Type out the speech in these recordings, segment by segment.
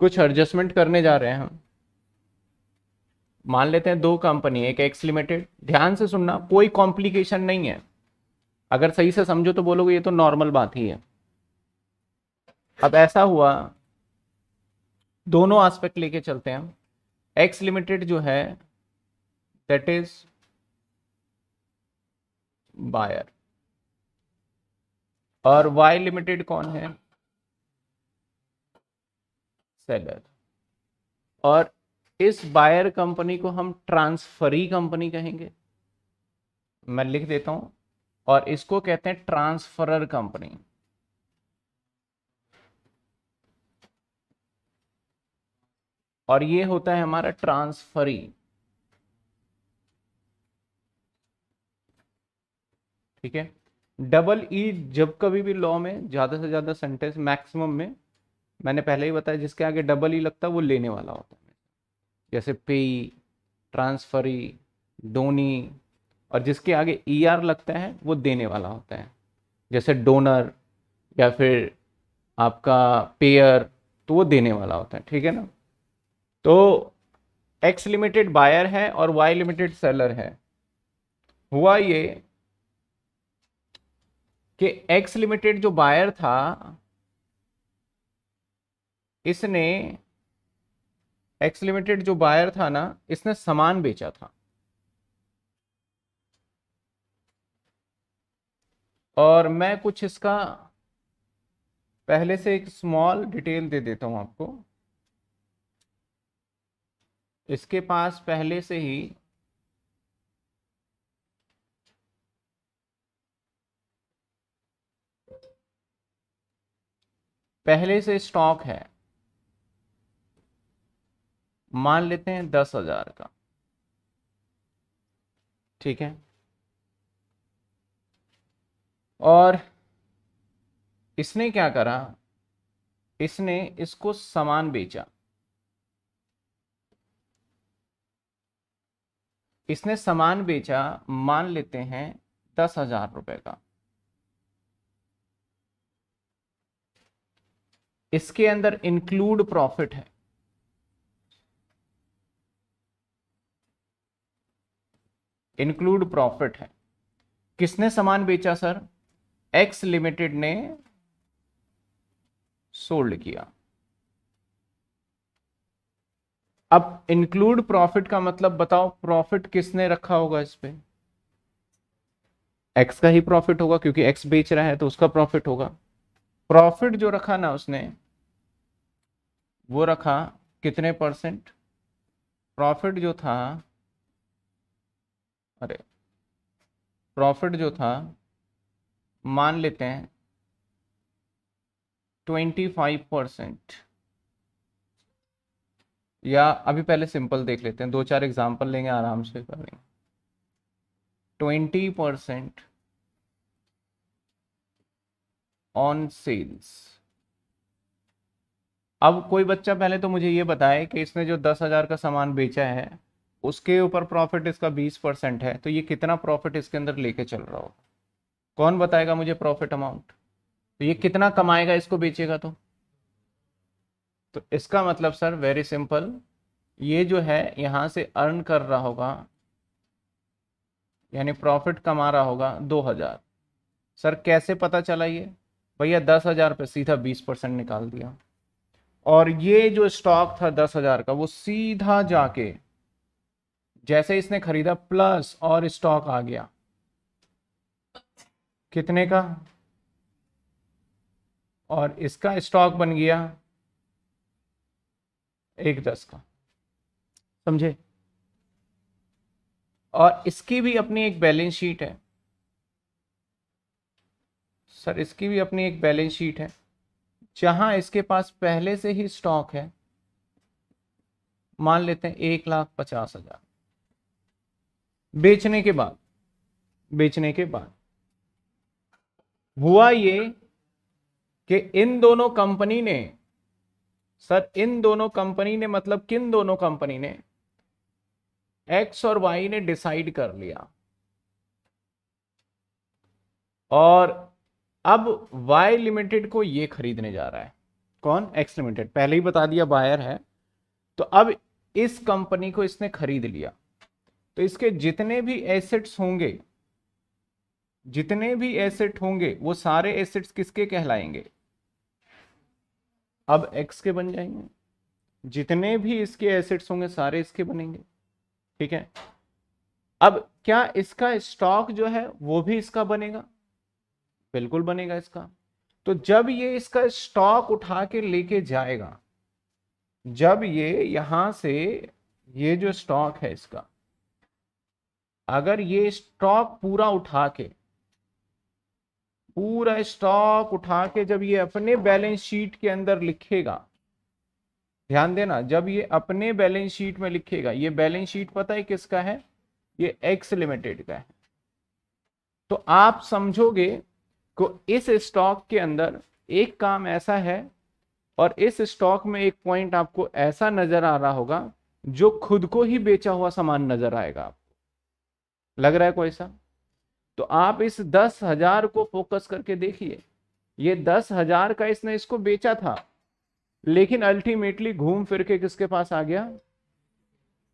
कुछ एडजस्टमेंट करने जा रहे हैं हम मान लेते हैं दो कंपनी एक एक्स लिमिटेड ध्यान से सुनना कोई कॉम्प्लिकेशन नहीं है अगर सही से समझो तो बोलोगे ये तो नॉर्मल बात ही है अब ऐसा हुआ दोनों एस्पेक्ट लेके चलते हैं हम एक्स लिमिटेड जो है दैट इज बायर और वाई लिमिटेड कौन है सेलर और इस बायर कंपनी को हम ट्रांसफरी कंपनी कहेंगे मैं लिख देता हूं और इसको कहते हैं ट्रांसफरर कंपनी और ये होता है हमारा ट्रांसफरी ठीक है डबल ई जब कभी भी लॉ में ज़्यादा से ज़्यादा सेंटेंस मैक्सिमम में मैंने पहले ही बताया जिसके आगे डबल ई e लगता है वो लेने वाला होता है जैसे पेई ट्रांसफरी डोनी और जिसके आगे ई e आर लगता है वो देने वाला होता है जैसे डोनर या फिर आपका पेयर तो वो देने वाला होता है ठीक है ना तो एक्स लिमिटेड बायर है और वाई लिमिटेड सेलर है हुआ ये कि एक्स लिमिटेड जो बायर था इसने एक्स लिमिटेड जो बायर था ना इसने सामान बेचा था और मैं कुछ इसका पहले से एक स्मॉल डिटेल दे देता हूं आपको इसके पास पहले से ही पहले से स्टॉक है मान लेते हैं दस हजार का ठीक है और इसने क्या करा इसने इसको सामान बेचा इसने सामान बेचा मान लेते हैं दस हजार रुपए का इसके अंदर इंक्लूड प्रॉफिट है इंक्लूड प्रॉफिट है किसने सामान बेचा सर एक्स लिमिटेड ने सोल्ड किया अब इंक्लूड प्रॉफिट का मतलब बताओ प्रॉफिट किसने रखा होगा इस पे एक्स का ही प्रॉफिट होगा क्योंकि एक्स बेच रहा है तो उसका प्रॉफिट होगा प्रॉफिट जो रखा ना उसने वो रखा कितने परसेंट प्रॉफिट जो था अरे प्रॉफिट जो था मान लेते हैं ट्वेंटी फाइव परसेंट या अभी पहले सिंपल देख लेते हैं दो चार एग्जांपल लेंगे आराम से करेंगे ट्वेंटी परसेंट ऑन सेल्स अब कोई बच्चा पहले तो मुझे ये बताए कि इसने जो दस हजार का सामान बेचा है उसके ऊपर प्रॉफिट इसका 20 परसेंट है तो ये कितना प्रॉफिट इसके अंदर लेके चल रहा होगा कौन बताएगा मुझे प्रॉफिट अमाउंट तो ये कितना कमाएगा इसको बेचेगा तो तो इसका मतलब सर वेरी सिंपल ये जो है यहाँ से अर्न कर रहा होगा यानी प्रॉफिट कमा रहा होगा दो हजार सर कैसे पता चला ये भैया दस हजार पे सीधा बीस परसेंट निकाल दिया और ये जो स्टॉक था दस हजार का वो सीधा जाके जैसे इसने खरीदा प्लस और स्टॉक आ गया कितने का और इसका स्टॉक बन गया एक दस का समझे और इसकी भी अपनी एक बैलेंस शीट है सर इसकी भी अपनी एक बैलेंस शीट है जहां इसके पास पहले से ही स्टॉक है मान लेते हैं एक लाख पचास हजार बेचने के बाद बेचने के बाद हुआ ये कि इन दोनों कंपनी ने सर इन दोनों कंपनी ने मतलब किन दोनों कंपनी ने एक्स और वाई ने डिसाइड कर लिया और अब वाई लिमिटेड को ये खरीदने जा रहा है कौन एक्स लिमिटेड पहले ही बता दिया बायर है तो अब इस कंपनी को इसने खरीद लिया तो इसके जितने भी एसेट्स होंगे जितने भी एसेट होंगे वो सारे एसेट्स किसके कहलाएंगे अब एक्स के बन जाएंगे जितने भी इसके एसेट्स होंगे सारे इसके बनेंगे ठीक है अब क्या इसका स्टॉक जो है वो भी इसका बनेगा बिल्कुल बनेगा इसका तो जब ये इसका स्टॉक उठा के लेके जाएगा जब ये यहां से ये जो स्टॉक है इसका अगर ये स्टॉक पूरा उठा के पूरा स्टॉक उठा के जब ये अपने बैलेंस शीट के अंदर लिखेगा ध्यान देना जब ये अपने बैलेंस शीट में लिखेगा ये बैलेंस शीट पता है किसका है ये एक्स लिमिटेड का है तो आप समझोगे को इस स्टॉक के अंदर एक काम ऐसा है और इस स्टॉक में एक पॉइंट आपको ऐसा नजर आ रहा होगा जो खुद को ही बेचा हुआ सामान नजर आएगा आपको लग रहा है कोई सा तो आप इस दस हजार को फोकस करके देखिए ये दस हजार का इसने इसको बेचा था लेकिन अल्टीमेटली घूम फिर के किसके पास आ गया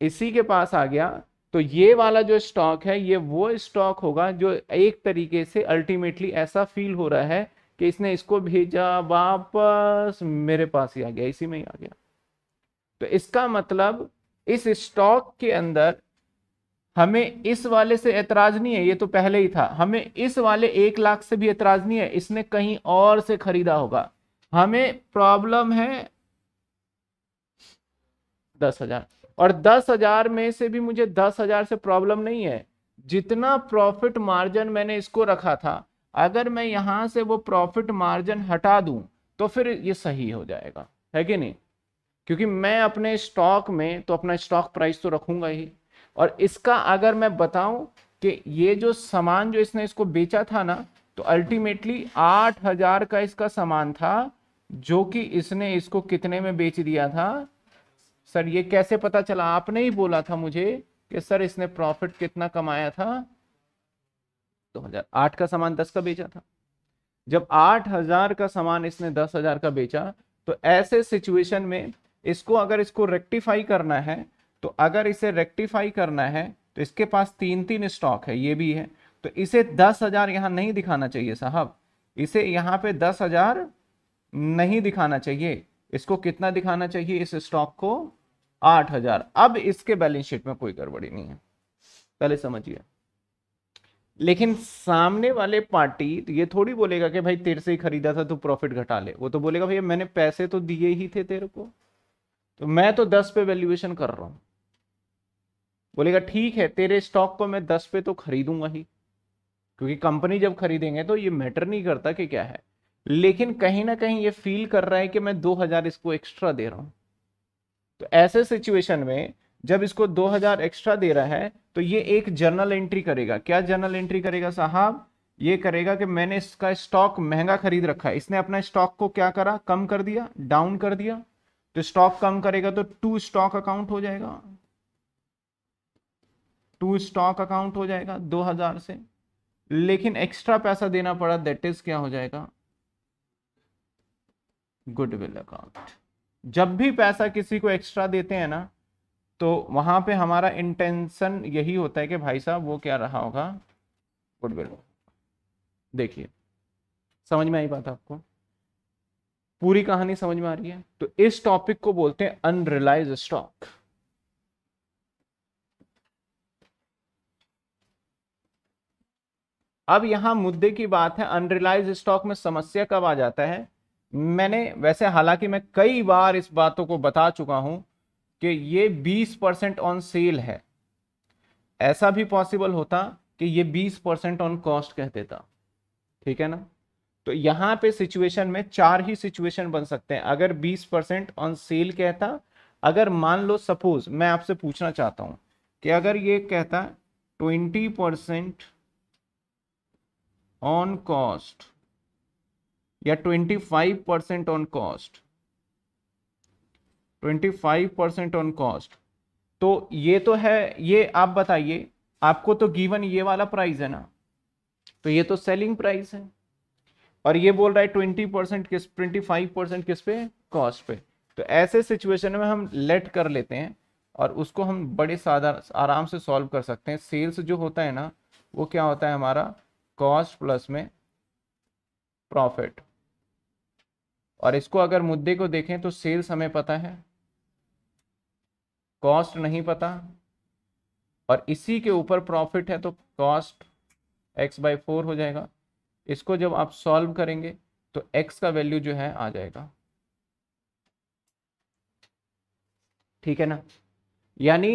इसी के पास आ गया तो ये वाला जो स्टॉक है ये वो स्टॉक होगा जो एक तरीके से अल्टीमेटली ऐसा फील हो रहा है कि इसने इसको भेजा वापस मेरे पास ही आ गया इसी में ही आ गया तो इसका मतलब इस स्टॉक के अंदर हमें इस वाले से एतराज नहीं है ये तो पहले ही था हमें इस वाले एक लाख से भी एतराज नहीं है इसने कहीं और से खरीदा होगा हमें प्रॉब्लम है दस हजार और दस हजार में से भी मुझे दस हजार से प्रॉब्लम नहीं है जितना प्रॉफिट मार्जिन मैंने इसको रखा था अगर मैं यहां से वो प्रॉफिट मार्जिन हटा दू तो फिर ये सही हो जाएगा है कि नहीं क्योंकि मैं अपने स्टॉक में तो अपना स्टॉक प्राइस तो रखूंगा ही और इसका अगर मैं बताऊं कि ये जो सामान जो इसने इसको बेचा था ना तो अल्टीमेटली आठ हजार का इसका सामान था जो कि इसने इसको कितने में बेच दिया था सर ये कैसे पता चला आपने ही बोला था मुझे कि सर इसने प्रॉफिट कितना कमाया था दो हजार आठ का सामान दस का बेचा था जब आठ हजार का सामान इसने दस हजार का बेचा तो ऐसे सिचुएशन में इसको अगर इसको रेक्टिफाई करना है तो अगर इसे रेक्टिफाई करना है तो इसके पास तीन तीन स्टॉक है ये भी है तो इसे दस हजार यहां नहीं दिखाना चाहिए साहब इसे यहां पे दस हजार नहीं दिखाना चाहिए इसको कितना दिखाना चाहिए इस स्टॉक को आठ हजार अब इसके बैलेंस शीट में कोई गड़बड़ी नहीं है पहले समझिए लेकिन सामने वाले पार्टी तो ये थोड़ी बोलेगा कि भाई तेरे से ही खरीदा था तो प्रॉफिट घटा ले वो तो बोलेगा भैया मैंने पैसे तो दिए ही थे तेरे को तो मैं तो दस पे वैल्यूएशन कर रहा हूं बोलेगा ठीक है तेरे स्टॉक को मैं दस पे तो खरीदूंगा ही क्योंकि कंपनी जब खरीदेंगे तो ये मैटर नहीं करता कि क्या है लेकिन कहीं ना कहीं ये फील कर रहा है कि मैं दो हजार इसको एक्स्ट्रा दे रहा हूं तो ऐसे सिचुएशन में जब इसको 2000 एक्स्ट्रा दे रहा है तो ये एक जर्नल एंट्री करेगा क्या जर्नल एंट्री करेगा साहब ये करेगा कि मैंने इसका स्टॉक महंगा खरीद रखा है इसने अपना स्टॉक को क्या करा कम कर दिया डाउन कर दिया तो स्टॉक कम करेगा तो टू स्टॉक अकाउंट हो जाएगा टू स्टॉक अकाउंट हो जाएगा दो हजार से लेकिन एक्स्ट्रा पैसा देना पड़ा दैट इज क्या हो जाएगा गुडविल अकाउंट जब भी पैसा किसी को एक्स्ट्रा देते हैं ना तो वहां पे हमारा इंटेंशन यही होता है कि भाई साहब वो क्या रहा होगा गुडविल देखिए समझ में आई बात आपको पूरी कहानी समझ में आ रही है तो इस टॉपिक को बोलते हैं अनरिलाइज स्टॉक अब यहाँ मुद्दे की बात है अनरिलाइज स्टॉक में समस्या कब आ जाता है मैंने वैसे हालांकि मैं कई बार इस बातों को बता चुका हूं कि ये 20 परसेंट ऑन सेल है ऐसा भी पॉसिबल होता कि ये 20 परसेंट ऑन कॉस्ट कह देता ठीक है ना तो यहाँ पे सिचुएशन में चार ही सिचुएशन बन सकते हैं अगर 20 परसेंट ऑन सेल कहता अगर मान लो सपोज मैं आपसे पूछना चाहता हूँ कि अगर ये कहता 20 परसेंट ऑन कॉस्ट या 25 percent on cost 25 percent on cost तो ये तो है ये आप बताइए आपको तो गिवन ये वाला प्राइस है ना तो ये तो सेलिंग प्राइस है और ये बोल रहा है ट्वेंटी परसेंट किस ट्वेंटी फाइव परसेंट किस पे कॉस्ट पे तो ऐसे सिचुएशन में हम लेट कर लेते हैं और उसको हम बड़े साधारण आराम से सॉल्व कर सकते हैं सेल्स जो होता है ना वो क्या होता है हमारा कॉस्ट प्लस में प्रॉफिट और इसको अगर मुद्दे को देखें तो सेल्स हमें पता है कॉस्ट नहीं पता और इसी के ऊपर प्रॉफिट है तो कॉस्ट एक्स बाई फोर हो जाएगा इसको जब आप सॉल्व करेंगे तो एक्स का वैल्यू जो है आ जाएगा ठीक है ना यानी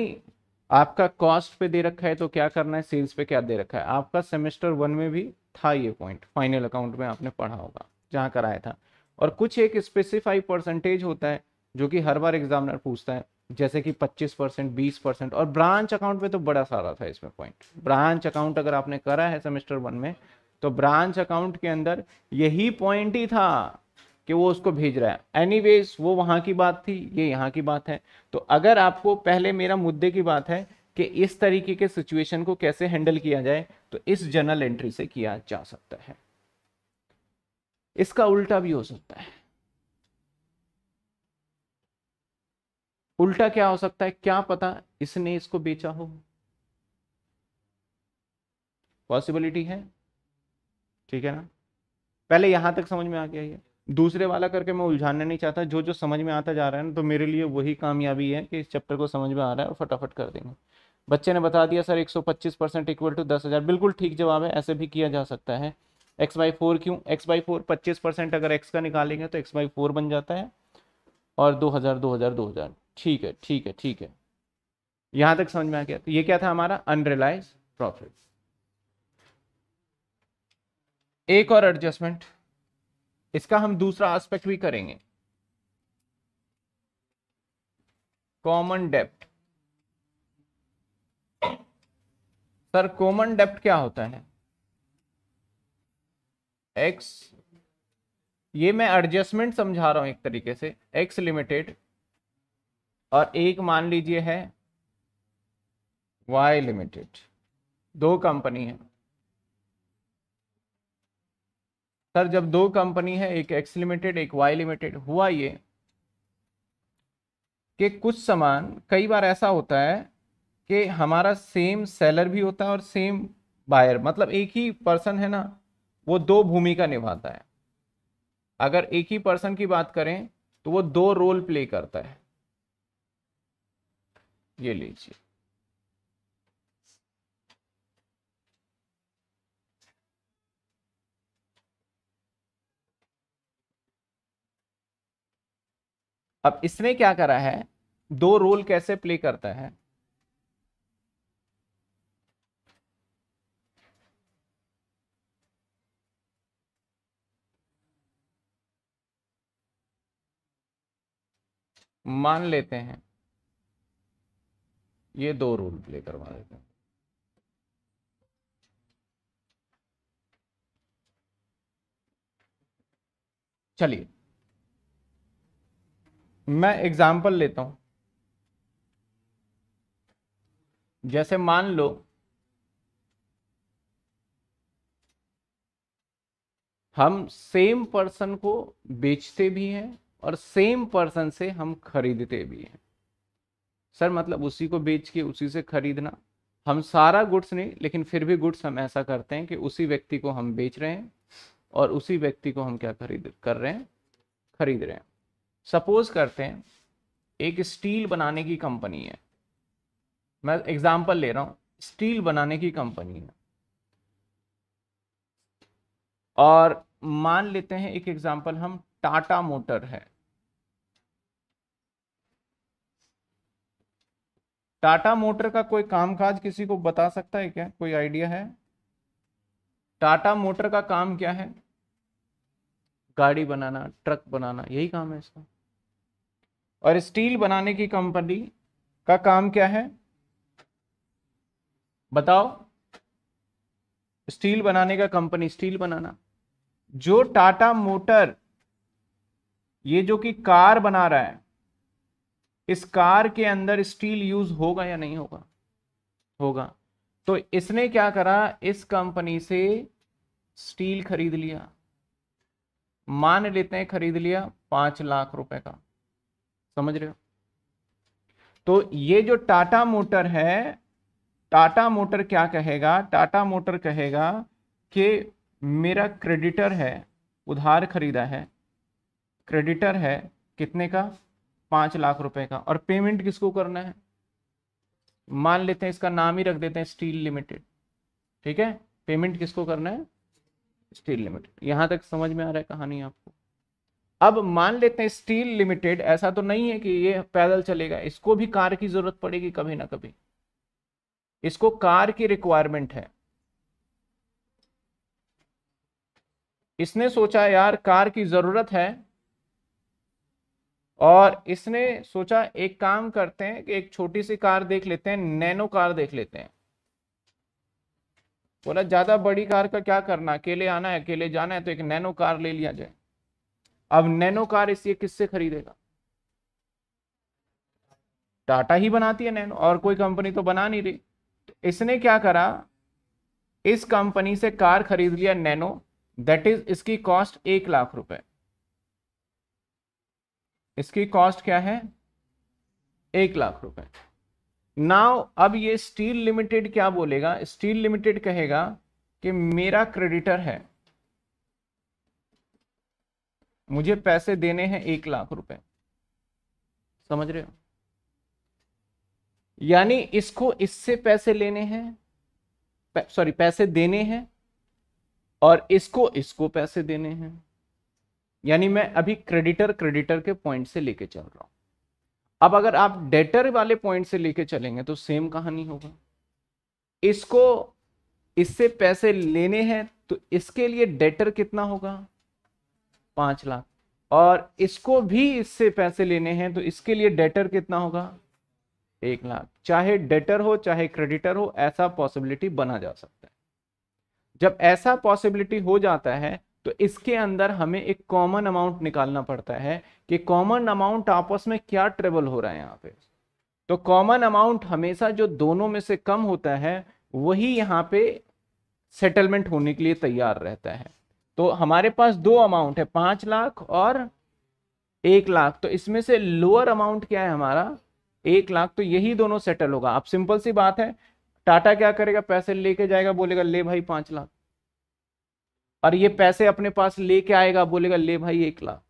आपका कॉस्ट पे दे रखा है तो क्या करना है सेल्स पे क्या दे रखा है आपका सेमेस्टर वन में भी था ये पॉइंट फाइनल अकाउंट में आपने पढ़ा होगा जहाँ कराया था और कुछ एक स्पेसिफाइड परसेंटेज होता है जो कि हर बार एग्जामिनर पूछता है जैसे कि 25 परसेंट बीस परसेंट और ब्रांच अकाउंट में तो बड़ा सारा था इसमें पॉइंट ब्रांच अकाउंट अगर आपने करा है सेमेस्टर वन में तो ब्रांच अकाउंट के अंदर यही पॉइंट ही था कि वो उसको भेज रहा है एनी वो वहाँ की बात थी ये यहाँ की बात है तो अगर आपको पहले मेरा मुद्दे की बात है कि इस तरीके के सिचुएशन को कैसे हैंडल किया जाए तो इस जर्नल एंट्री से किया जा सकता है इसका उल्टा भी हो सकता है उल्टा क्या हो सकता है क्या पता इसने इसको बेचा हो पॉसिबिलिटी है ठीक है ना पहले यहां तक समझ में आ गया ये दूसरे वाला करके मैं उलझाना नहीं चाहता जो जो समझ में आता जा रहा है ना तो मेरे लिए वही कामयाबी है कि इस चैप्टर को समझ में आ रहा है और फटाफट कर देंगे बच्चे ने बता दिया सर 125 परसेंट इक्वल टू दस हज़ार बिल्कुल ठीक जवाब है ऐसे भी किया जा सकता है एक्स बाई फोर क्यों एक्स बाई फोर पच्चीस परसेंट अगर एक्स का निकालेंगे तो एक्स बाई फोर बन जाता है और दो हज़ार दो हज़ार दो हज़ार ठीक है ठीक है ठीक है यहाँ तक समझ में आ गया तो ये क्या था हमारा अनरियलाइज प्रॉफिट एक और एडजस्टमेंट इसका हम दूसरा एस्पेक्ट भी करेंगे कॉमन डेप्ट सर कॉमन डेप्ट क्या होता है एक्स ये मैं एडजस्टमेंट समझा रहा हूं एक तरीके से एक्स लिमिटेड और एक मान लीजिए है वाई लिमिटेड दो कंपनी है सर जब दो कंपनी है एक एक्स लिमिटेड एक वाई लिमिटेड हुआ ये कि कुछ सामान कई बार ऐसा होता है कि हमारा सेम सेलर भी होता है और सेम बायर मतलब एक ही पर्सन है ना वो दो भूमिका निभाता है अगर एक ही पर्सन की बात करें तो वो दो रोल प्ले करता है ये लीजिए अब इसने क्या करा है दो रोल कैसे प्ले करता है मान लेते हैं ये दो रोल प्ले करवा देते हैं चलिए मैं एग्जाम्पल लेता हूं जैसे मान लो हम सेम पर्सन को बेचते भी हैं और सेम पर्सन से हम खरीदते भी हैं सर मतलब उसी को बेच के उसी से खरीदना हम सारा गुड्स नहीं लेकिन फिर भी गुड्स हम ऐसा करते हैं कि उसी व्यक्ति को हम बेच रहे हैं और उसी व्यक्ति को हम क्या खरीद कर रहे हैं खरीद रहे हैं सपोज करते हैं एक स्टील बनाने की कंपनी है मैं एग्जांपल ले रहा हूं स्टील बनाने की कंपनी है और मान लेते हैं एक एग्जांपल हम टाटा मोटर है टाटा मोटर का कोई कामकाज किसी को बता सकता है क्या कोई आइडिया है टाटा मोटर का काम क्या है गाड़ी बनाना ट्रक बनाना यही काम है इसका और स्टील बनाने की कंपनी का काम क्या है बताओ स्टील बनाने का कंपनी स्टील बनाना जो टाटा मोटर ये जो कि कार बना रहा है इस कार के अंदर स्टील यूज होगा या नहीं होगा होगा तो इसने क्या करा इस कंपनी से स्टील खरीद लिया मान लेते हैं खरीद लिया पांच लाख रुपए का समझ रहे हो तो ये जो टाटा मोटर है टाटा मोटर क्या कहेगा टाटा मोटर कहेगा कि मेरा क्रेडिटर है उधार खरीदा है क्रेडिटर है कितने का पांच लाख रुपए का और पेमेंट किसको करना है मान लेते हैं इसका नाम ही रख देते हैं स्टील लिमिटेड ठीक है पेमेंट किसको करना है स्टील लिमिटेड यहां तक समझ में आ रहा है कहानी आपको अब मान लेते हैं स्टील लिमिटेड ऐसा तो नहीं है कि ये पैदल चलेगा इसको भी कार की जरूरत पड़ेगी कभी ना कभी इसको कार की रिक्वायरमेंट है इसने सोचा यार कार की जरूरत है और इसने सोचा एक काम करते हैं कि एक छोटी सी कार देख लेते हैं नैनो कार देख लेते हैं बोला ज़्यादा बड़ी कार का क्या करना अकेले आना है अकेले जाना है तो एक नैनो कार ले लिया जाए अब नैनो कार इसलिए किससे खरीदेगा टाटा ही बनाती है नैनो और कोई कंपनी तो बना नहीं रही तो इसने क्या करा इस कंपनी से कार खरीद लिया नैनो दैट इज इसकी कॉस्ट एक लाख रुपए इसकी कॉस्ट क्या है एक लाख रुपए नाउ अब ये स्टील लिमिटेड क्या बोलेगा स्टील लिमिटेड कहेगा कि मेरा क्रेडिटर है मुझे पैसे देने हैं एक लाख रुपए समझ रहे हो यानी इसको इससे पैसे लेने हैं सॉरी पैसे देने हैं और इसको इसको पैसे देने हैं यानी मैं अभी क्रेडिटर क्रेडिटर के पॉइंट से लेके चल रहा हूं अब अगर आप डेटर वाले पॉइंट से लेके चलेंगे तो सेम कहानी होगा इसको इससे पैसे लेने हैं तो इसके लिए डेटर कितना होगा पांच लाख और इसको भी इससे पैसे लेने हैं तो इसके लिए डेटर कितना होगा एक लाख चाहे डेटर हो चाहे क्रेडिटर हो ऐसा पॉसिबिलिटी बना जा सकता है जब ऐसा पॉसिबिलिटी हो जाता है तो इसके अंदर हमें एक कॉमन अमाउंट निकालना पड़ता है कि कॉमन अमाउंट आपस में क्या ट्रेबल हो रहा है यहाँ पे तो कॉमन अमाउंट हमेशा जो दोनों में से कम होता है वही यहाँ पे सेटलमेंट होने के लिए तैयार रहता है तो हमारे पास दो अमाउंट है पांच लाख और एक लाख तो इसमें से लोअर अमाउंट क्या है हमारा एक लाख तो यही दोनों सेटल होगा आप सिंपल सी बात है टाटा क्या करेगा पैसे लेके जाएगा बोलेगा ले भाई पांच लाख और ये पैसे अपने पास लेके आएगा बोलेगा ले भाई एक लाख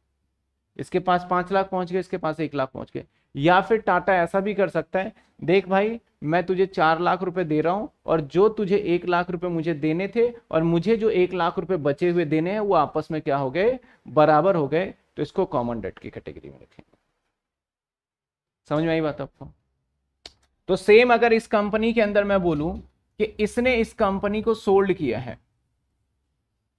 इसके पास पांच लाख पहुंच गए इसके पास एक लाख पहुंच गए या फिर टाटा ऐसा भी कर सकता है देख भाई मैं तुझे चार लाख रुपए दे रहा हूं और जो तुझे एक लाख रुपए मुझे देने थे और मुझे जो एक लाख रुपए बचे हुए देने हैं वो आपस में क्या हो गए बराबर हो गए तो इसको कॉमन डेट की कैटेगरी में रखेंगे समझ में आई बात आपको तो सेम अगर इस कंपनी के अंदर मैं बोलूं कि इसने इस कंपनी को सोल्ड किया है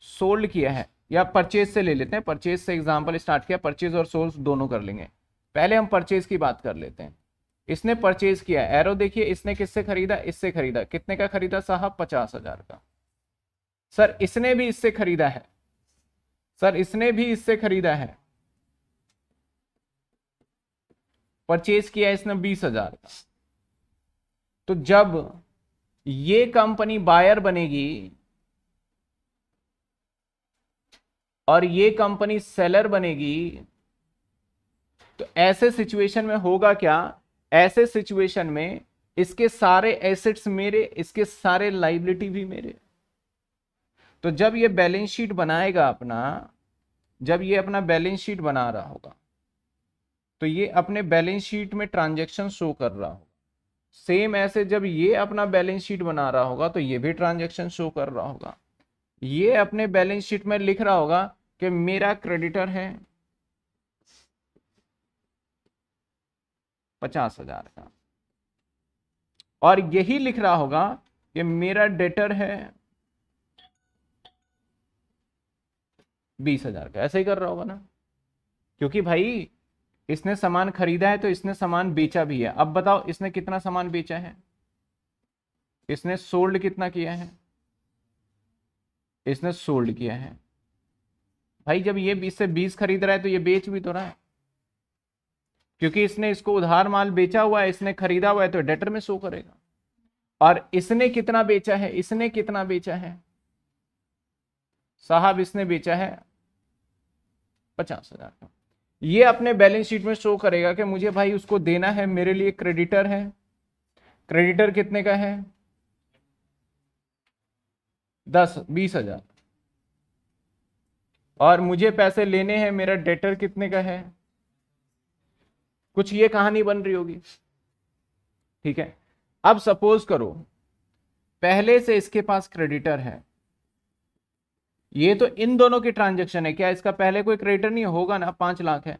सोल्ड किया है या परचेज से ले लेते हैं परचेज से एग्जाम्पल स्टार्ट किया परचेज और सोल्स दोनों कर लेंगे पहले हम परचेज की बात कर लेते हैं इसने परचेज किया एरो देखिए इसने किससे खरीदा इससे खरीदा कितने का खरीदा साहब पचास हजार का सर इसने भी इससे खरीदा है सर इसने भी इससे खरीदा है परचेज किया इसने बीस हजार का तो जब ये कंपनी बायर बनेगी और ये कंपनी सेलर बनेगी तो ऐसे सिचुएशन में होगा क्या ऐसे सिचुएशन में इसके सारे एसेट्स मेरे इसके सारे लाइबिलिटी भी मेरे तो जब ये बैलेंस शीट बनाएगा अपना जब ये अपना बैलेंस शीट बना रहा होगा तो ये अपने बैलेंस शीट में ट्रांजेक्शन शो कर रहा होगा सेम ऐसे जब ये अपना बैलेंस शीट बना रहा होगा तो ये भी ट्रांजेक्शन शो कर रहा होगा ये अपने बैलेंस शीट में लिख रहा होगा कि मेरा क्रेडिटर है पचास हजार का और यही लिख रहा होगा कि मेरा डेटर है बीस हजार का ऐसे ही कर रहा होगा ना क्योंकि भाई इसने सामान खरीदा है तो इसने सामान बेचा भी है अब बताओ इसने कितना सामान बेचा है इसने सोल्ड कितना किया है इसने सोल्ड किया है भाई जब ये बीस से बीस खरीद रहा है तो ये बेच भी तो रहा है क्योंकि इसने इसको उधार माल बेचा हुआ है इसने खरीदा हुआ है तो डेटर में शो करेगा और इसने कितना बेचा है इसने कितना बेचा है साहब इसने बेचा है पचास हजार का ये अपने बैलेंस शीट में शो करेगा कि मुझे भाई उसको देना है मेरे लिए क्रेडिटर है क्रेडिटर कितने का है दस बीस हजार और मुझे पैसे लेने हैं मेरा डेटर कितने का है कुछ ये कहानी बन रही होगी ठीक है अब सपोज करो पहले से इसके पास क्रेडिटर है ये तो इन दोनों की ट्रांजैक्शन है क्या इसका पहले कोई क्रेडिटर नहीं होगा ना पांच लाख है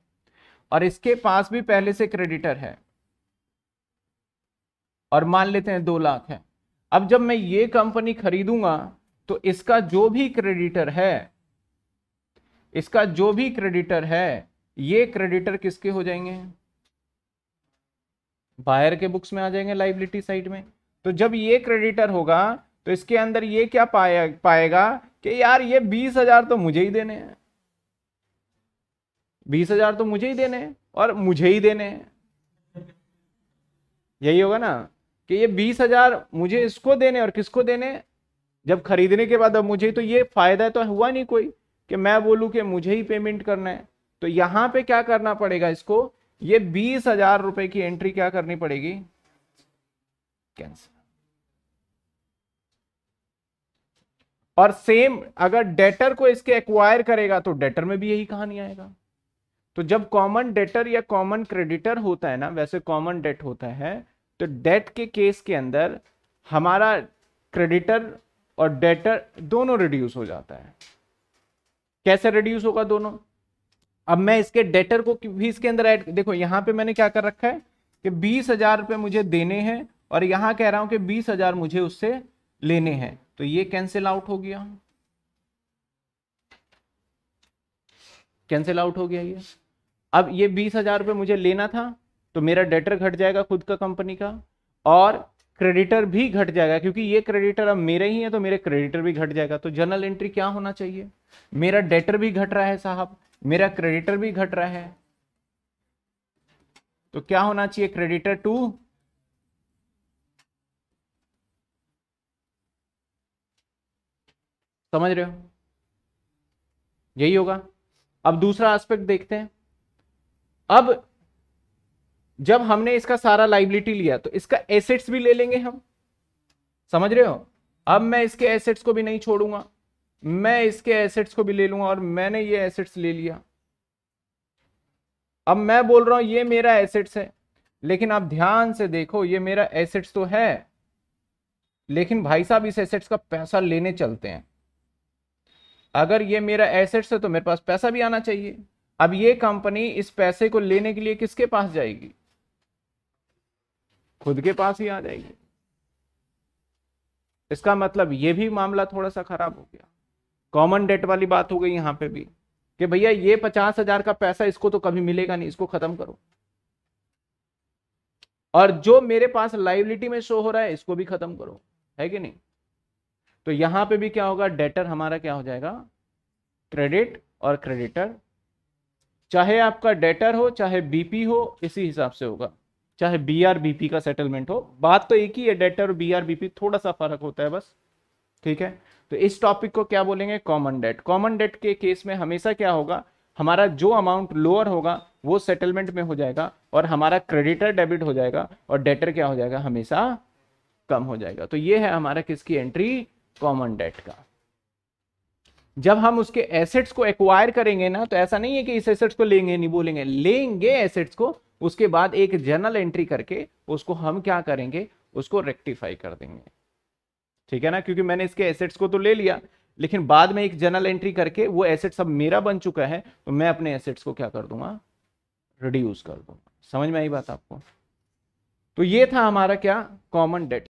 और इसके पास भी पहले से क्रेडिटर है और मान लेते हैं दो लाख है अब जब मैं ये कंपनी खरीदूंगा तो इसका जो भी क्रेडिटर है इसका जो भी क्रेडिटर है ये क्रेडिटर किसके हो जाएंगे बायर के बुक्स में आ जाएंगे लाइबिलिटी साइड में तो जब ये क्रेडिटर होगा तो इसके अंदर ये क्या पाया पाएगा कि यार ये बीस हजार तो मुझे ही देने हैं बीस हजार तो मुझे ही देने हैं और मुझे ही देने हैं यही होगा ना कि ये बीस हजार मुझे इसको देने और किसको देने जब खरीदने के बाद अब मुझे तो ये फायदा तो हुआ नहीं कोई कि मैं बोलूं कि मुझे ही पेमेंट करना है तो यहां पे क्या करना पड़ेगा इसको ये बीस हजार रुपए की एंट्री क्या करनी पड़ेगी कैंसिल और सेम अगर डेटर को इसके एक्वायर करेगा तो डेटर में भी यही कहानी आएगा तो जब कॉमन डेटर या कॉमन क्रेडिटर होता है ना वैसे कॉमन डेट होता है तो डेट के केस के अंदर हमारा क्रेडिटर और डेटर दोनों रिड्यूस हो जाता है कैसे रिड्यूस होगा दोनों अब मैं इसके डेटर को भी इसके अंदर ऐड देखो यहाँ पे मैंने क्या कर रखा है कि बीस हजार रुपये मुझे देने हैं और यहाँ कह रहा हूँ कि बीस हजार मुझे उससे लेने हैं तो ये कैंसिल आउट हो गया कैंसिल आउट हो गया ये अब ये बीस हजार रुपये मुझे लेना था तो मेरा डेटर घट जाएगा खुद का कंपनी का और क्रेडिटर भी घट जाएगा क्योंकि ये क्रेडिटर अब मेरे ही है तो मेरे क्रेडिटर भी घट जाएगा तो जर्नल एंट्री क्या होना चाहिए मेरा डेटर भी घट रहा है साहब मेरा क्रेडिटर भी घट रहा है तो क्या होना चाहिए क्रेडिटर टू समझ रहे हो यही होगा अब दूसरा एस्पेक्ट देखते हैं अब जब हमने इसका सारा लाइबिलिटी लिया तो इसका एसेट्स भी ले लेंगे हम समझ रहे हो अब मैं इसके एसेट्स को भी नहीं छोड़ूंगा मैं इसके एसेट्स को भी ले लूंगा और मैंने ये एसेट्स ले लिया अब मैं बोल रहा हूं ये मेरा एसेट्स है लेकिन आप ध्यान से देखो ये मेरा एसेट्स तो है लेकिन भाई साहब इस एसेट्स का पैसा लेने चलते हैं अगर ये मेरा एसेट्स है तो मेरे पास पैसा भी आना चाहिए अब ये कंपनी इस पैसे को लेने के लिए किसके पास जाएगी खुद के पास ही आ जाएगी इसका मतलब ये भी मामला थोड़ा सा खराब हो गया कॉमन डेट वाली बात हो गई यहां पे भी कि भैया ये पचास हजार का पैसा इसको तो कभी मिलेगा नहीं इसको खत्म करो और जो मेरे पास लाइबिलिटी में शो हो रहा है इसको भी खत्म करो है कि नहीं तो यहां पे भी क्या होगा डेटर हमारा क्या हो जाएगा क्रेडिट और क्रेडिटर चाहे आपका डेटर हो चाहे बीपी हो इसी हिसाब से होगा चाहे बीआरबीपी का सेटलमेंट हो बात तो एक ही है डेटर और बीआरबीपी थोड़ा सा फर्क होता है बस ठीक है तो इस टॉपिक को क्या बोलेंगे कॉमन डेट कॉमन डेट के केस में हमेशा क्या होगा हमारा जो अमाउंट लोअर होगा वो सेटलमेंट में हो जाएगा और हमारा क्रेडिटर डेबिट हो जाएगा और डेटर क्या हो जाएगा हमेशा कम हो जाएगा तो ये है हमारा किसकी एंट्री कॉमन डेट का जब हम उसके एसेट्स को एक्वायर करेंगे ना तो ऐसा नहीं है कि इस एसेट्स को लेंगे नहीं बोलेंगे लेंगे एसेट्स को उसके बाद एक जर्नल एंट्री करके उसको हम क्या करेंगे उसको रेक्टिफाई कर देंगे ठीक है ना क्योंकि मैंने इसके एसेट्स को तो ले लिया लेकिन बाद में एक जर्नल एंट्री करके वो एसेट सब मेरा बन चुका है तो मैं अपने एसेट्स को क्या कर दूंगा रिड्यूस कर दूंगा समझ में आई बात आपको तो ये था हमारा क्या कॉमन डेट